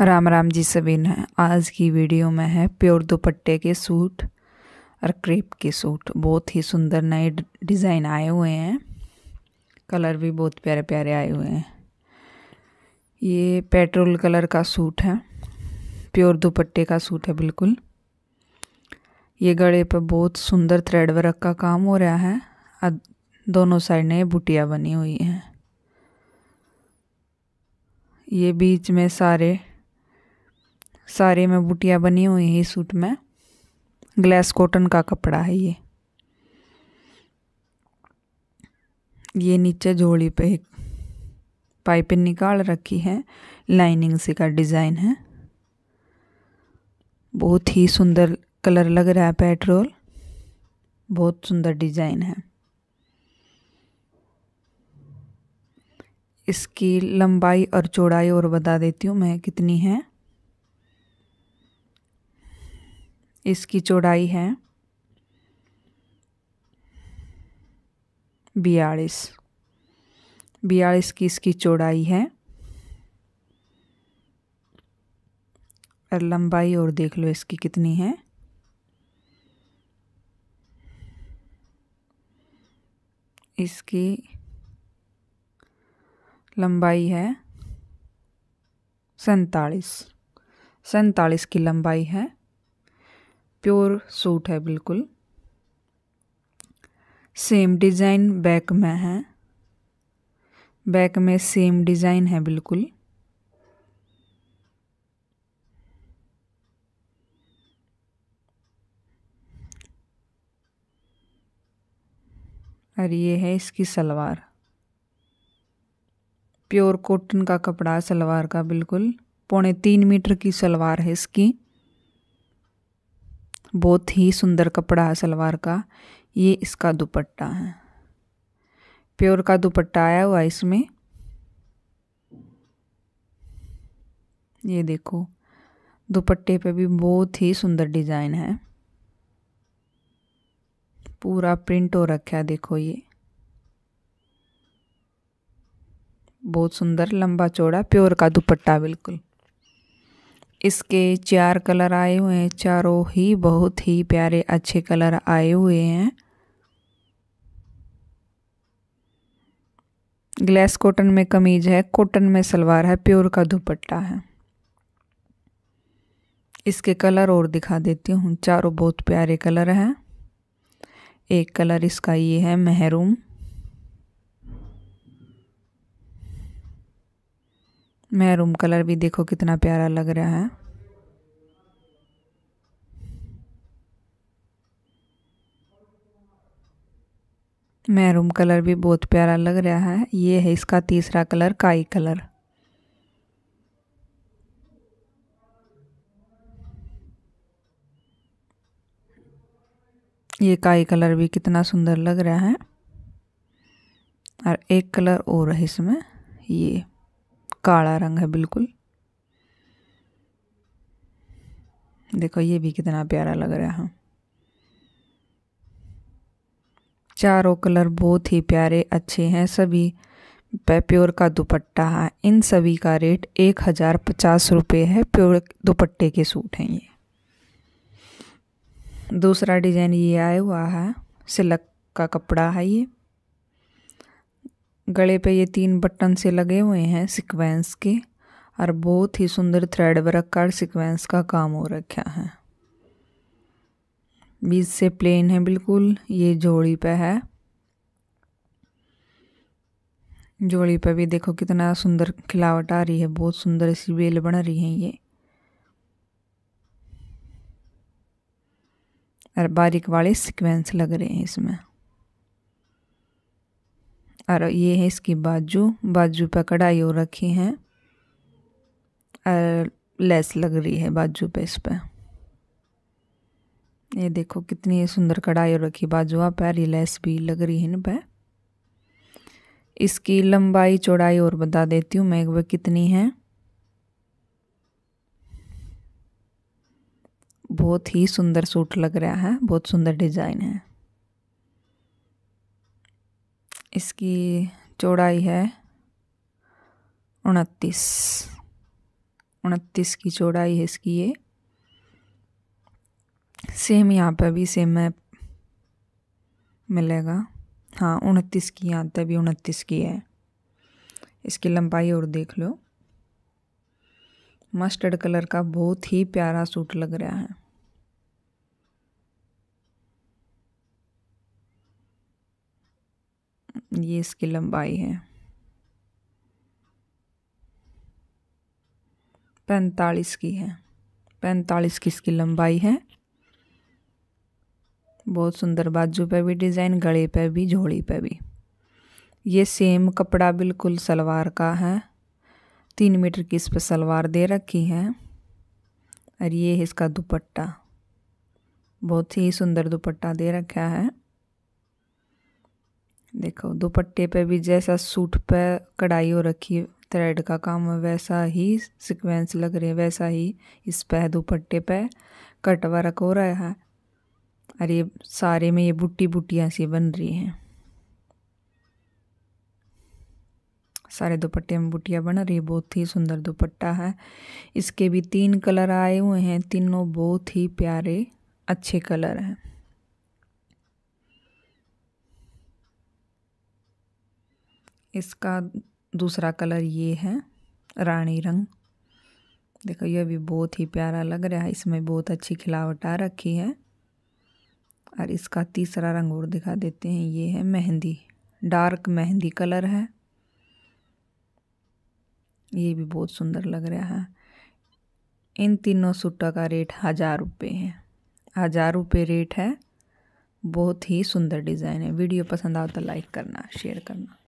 राम राम जी सभी ने आज की वीडियो में है प्योर दुपट्टे के सूट और क्रेप के सूट बहुत ही सुंदर नए डिज़ाइन आए हुए हैं कलर भी बहुत प्यारे प्यारे आए हुए हैं ये पेट्रोल कलर का सूट है प्योर दुपट्टे का सूट है बिल्कुल ये गले पर बहुत सुंदर थ्रेड वर्क का काम हो रहा है और दोनों साइड ने बुटिया बनी हुई हैं ये बीच में सारे सारे में बुटियाँ बनी हुई हैं सूट में ग्लास कॉटन का कपड़ा है ये ये नीचे झोली पे एक पाइपें निकाल रखी है लाइनिंग से का डिज़ाइन है बहुत ही सुंदर कलर लग रहा है पेट्रोल बहुत सुंदर डिज़ाइन है इसकी लंबाई और चौड़ाई और बता देती हूँ मैं कितनी है इसकी चौड़ाई है बयालीस बयालीस की इसकी चौड़ाई है और लंबाई और देख लो इसकी कितनी है इसकी लंबाई है सैतालीस सैतालीस की लंबाई है प्योर सूट है बिल्कुल सेम डिज़ाइन बैक में है बैक में सेम डिज़ाइन है बिल्कुल और ये है इसकी सलवार प्योर कॉटन का कपड़ा सलवार का बिल्कुल पौने तीन मीटर की सलवार है इसकी बहुत ही सुंदर कपड़ा है सलवार का ये इसका दुपट्टा है प्योर का दुपट्टा आया हुआ इसमें ये देखो दुपट्टे पे भी बहुत ही सुंदर डिज़ाइन है पूरा प्रिंट हो रखा है देखो ये बहुत सुंदर लंबा चौड़ा प्योर का दुपट्टा बिल्कुल इसके चार कलर आए हुए हैं चारों ही बहुत ही प्यारे अच्छे कलर आए हुए हैं ग्लास कॉटन में कमीज है कॉटन में सलवार है प्योर का दुपट्टा है इसके कलर और दिखा देती हूँ चारों बहुत प्यारे कलर हैं एक कलर इसका ये है मेहरूम मैरूम कलर भी देखो कितना प्यारा लग रहा है मैरूम कलर भी बहुत प्यारा लग रहा है ये है इसका तीसरा कलर काई कलर ये काई कलर भी कितना सुंदर लग रहा है और एक कलर और है इसमें ये काला रंग है बिल्कुल देखो ये भी कितना प्यारा लग रहा है चारों कलर बहुत ही प्यारे अच्छे हैं सभी प्योर का दुपट्टा है इन सभी का रेट एक हज़ार पचास रुपये है प्योर दुपट्टे के सूट हैं ये दूसरा डिज़ाइन ये आया हुआ है सिलक का कपड़ा है ये गले पे ये तीन बटन से लगे हुए हैं सीक्वेंस के और बहुत ही सुंदर थ्रेड वर्क कर सीक्वेंस का काम हो रखा है बीच से प्लेन है बिल्कुल ये जोड़ी पे है जोड़ी पे भी देखो कितना सुंदर खिलावट आ रही है बहुत सुंदर सी बेल बन रही है ये और बारीक वाले सीक्वेंस लग रहे हैं इसमें और ये है इसकी बाजू बाजू पर कढ़ाई और रखी है और लेस लग रही है बाजू पे इस पर ये देखो कितनी सुंदर कढ़ाई और रखी बाजुआ पर लेस भी लग रही है इन पर इसकी लंबाई चौड़ाई और बता देती हूँ मैं वह कितनी है बहुत ही सुंदर सूट लग रहा है बहुत सुंदर डिज़ाइन है इसकी चौड़ाई है उनतीस उनतीस की चौड़ाई है इसकी ये सेम यहाँ पर भी सेम है मिलेगा हाँ उनतीस की यहाँ पर भी उनतीस की है इसकी लंबाई और देख लो मस्टर्ड कलर का बहुत ही प्यारा सूट लग रहा है ये इसकी लंबाई है पैंतालीस की है पैंतालीस की इसकी लंबाई है बहुत सुंदर बाजू पे भी डिज़ाइन गले पे भी झोली पे भी ये सेम कपड़ा बिल्कुल सलवार का है तीन मीटर की इस पर सलवार दे रखी है और ये है इसका दुपट्टा बहुत ही सुंदर दुपट्टा दे रखा है देखो दुपट्टे पे भी जैसा सूट पे कढ़ाई हो रखी है थ्रेड का काम वैसा ही सीक्वेंस लग रहे वैसा ही इस पे दुपट्टे पे कट वर्क हो रहा है और ये सारे में ये बुट्टी बुट्टियाँ सी बन रही हैं सारे दुपट्टे में बुटिया बन रही है बहुत ही सुंदर दुपट्टा है इसके भी तीन कलर आए हुए हैं तीनों बहुत ही प्यारे अच्छे कलर हैं इसका दूसरा कलर ये है रानी रंग देखो यह भी बहुत ही प्यारा लग रहा है इसमें बहुत अच्छी खिलावट आ रखी है और इसका तीसरा रंग और दिखा देते हैं ये है मेहंदी डार्क मेहंदी कलर है ये भी बहुत सुंदर लग रहा है इन तीनों सूटों का रेट हज़ार रुपये है हज़ार रुपये रेट है बहुत ही सुंदर डिज़ाइन है वीडियो पसंद आओ तो लाइक करना शेयर करना